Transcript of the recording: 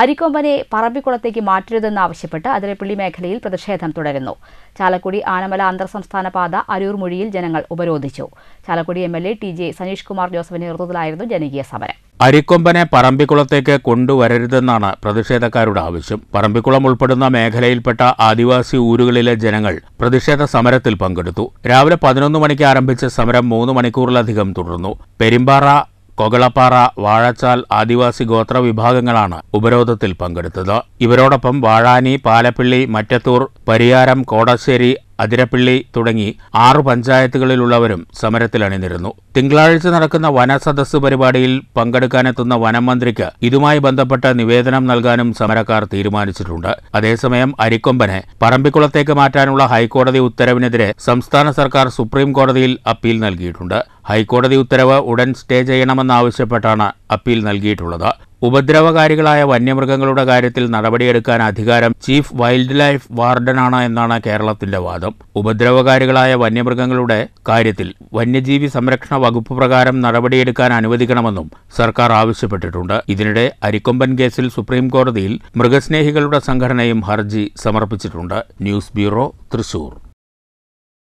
അരിക്കൊമ്പനെ പറമ്പിക്കുളത്തേക്ക് മാറ്റരുതെന്ന് ആവശ്യപ്പെട്ട് അതിരപ്പള്ളി മേഖലയിൽ പ്രതിഷേധം തുടരുന്നു ചാലക്കുടി ആനമല അന്തർ സംസ്ഥാന പാത അരൂർ മൊഴിയിൽ ജനങ്ങൾ ഉപരോധിച്ചു Chalakudy M L A T J Saneesh Kumar ജോസഫിന്റെ നേതൃത്വത്തിലായിരുന്നു ജനകീയ സമരം അരിക്കൊമ്പനെ പറമ്പിക്കുളത്തേക്ക് കൊണ്ടുവരരുതെന്നാണ് പ്രതിഷേധക്കാരുടെ ആവശ്യം പറമ്പിക്കുളം ഉൾപ്പെടുന്ന മേഖലയിൽപ്പെട്ട ആദിവാസി ഊരുകളിലെ ജനങ്ങൾ പ്രതിഷേധ സമരത്തിൽ പങ്കെടുത്തു രാവിലെ പതിനൊന്ന് മണിക്ക് ആരംഭിച്ച സമരം മൂന്ന് മണിക്കൂറിലധികം തുടർന്നു പെരുമ്പാറ കൊകളപ്പാറ വാഴച്ചാൽ ആദിവാസി ഗോത്ര വിഭാഗങ്ങളാണ് ഉപരോധത്തിൽ പങ്കെടുത്തത് ഇവരോടൊപ്പം വാഴാനി പാലപ്പിള്ളി മറ്റത്തൂർ പരിയാരം കോടശ്ശേരി അതിരപ്പിള്ളി തുടങ്ങി ആറ് പഞ്ചായത്തുകളിലുള്ളവരും സമരത്തിൽ അണിനിരുന്നു തിങ്കളാഴ്ച നടക്കുന്ന വനസദസ് പരിപാടിയിൽ പങ്കെടുക്കാനെത്തുന്ന വനമന്ത്രിക്ക് ഇതുമായി ബന്ധപ്പെട്ട നിവേദനം നൽകാനും സമരക്കാർ തീരുമാനിച്ചിട്ടുണ്ട് അതേസമയം അരിക്കൊമ്പനെ പറമ്പിക്കുളത്തേക്ക് മാറ്റാനുള്ള ഹൈക്കോടതി ഉത്തരവിനെതിരെ സംസ്ഥാന സർക്കാർ സുപ്രീം കോടതിയിൽ അപ്പീൽ നൽകിയിട്ടുണ്ട് ഹൈക്കോടതി ഉത്തരവ് ഉടൻ സ്റ്റേ ചെയ്യണമെന്നാവശ്യപ്പെട്ടാണ് അപ്പീൽ നൽകിയിട്ടുള്ളത് ഉപദ്രവകാരികളായ വന്യമൃഗങ്ങളുടെ കാര്യത്തിൽ നടപടിയെടുക്കാൻ അധികാരം ചീഫ് വൈൽഡ് ലൈഫ് വാർഡനാണ് എന്നാണ് കേരളത്തിന്റെ വാദം ഉപദ്രവകാരികളായ വന്യമൃഗങ്ങളുടെ കാര്യത്തിൽ വന്യജീവി സംരക്ഷണ വകുപ്പ് പ്രകാരം നടപടിയെടുക്കാൻ അനുവദിക്കണമെന്നും സർക്കാർ ആവശ്യപ്പെട്ടിട്ടുണ്ട് ഇതിനിടെ അരിക്കൊമ്പൻ കേസിൽ സുപ്രീം കോടതിയിൽ മൃഗസ്നേഹികളുടെ സംഘടനയും ഹർജി സമർപ്പിച്ചിട്ടുണ്ട് ന്യൂസ് ബ്യൂറോ തൃശൂർ